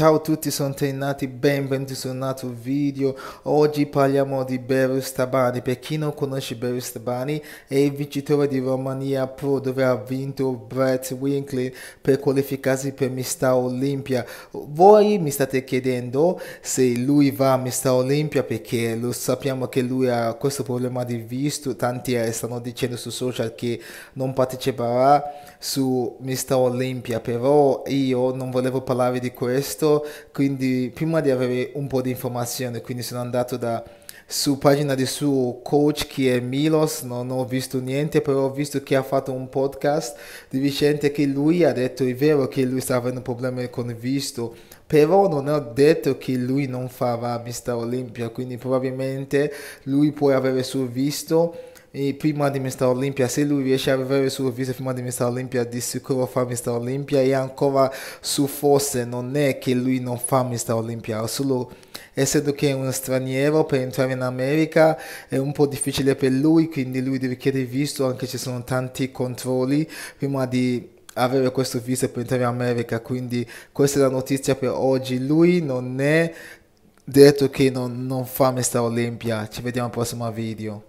Ciao a tutti, sono Tennati, benvenuti su un altro video. Oggi parliamo di Beris Tabani. Per chi non conosce Beris Tabani, è il vincitore di Romania Pro dove ha vinto Brett Winkley per qualificarsi per Mista Olimpia. Voi mi state chiedendo se lui va a Mista Olimpia perché lo sappiamo che lui ha questo problema di visto, tanti eh, stanno dicendo su social che non parteciperà su Mista Olimpia, però io non volevo parlare di questo quindi prima di avere un po' di informazione, quindi sono andato da su pagina di suo coach che è Milos, non ho visto niente, però ho visto che ha fatto un podcast di recente che lui ha detto è vero che lui sta avendo problemi con il visto, però non ha detto che lui non farà vista olimpia, quindi probabilmente lui può avere il suo visto e prima di Mr. Olympia, se lui riesce ad avere il suo visto prima di Mr. Olympia, di sicuro fa Mr. Olympia e ancora su forse non è che lui non fa Mr. Olympia, solo essendo che è uno straniero per entrare in America è un po' difficile per lui, quindi lui deve chiedere visto, anche ci sono tanti controlli prima di avere questo visto per entrare in America, quindi questa è la notizia per oggi, lui non è detto che non, non fa Mr. Olympia, ci vediamo al prossimo video.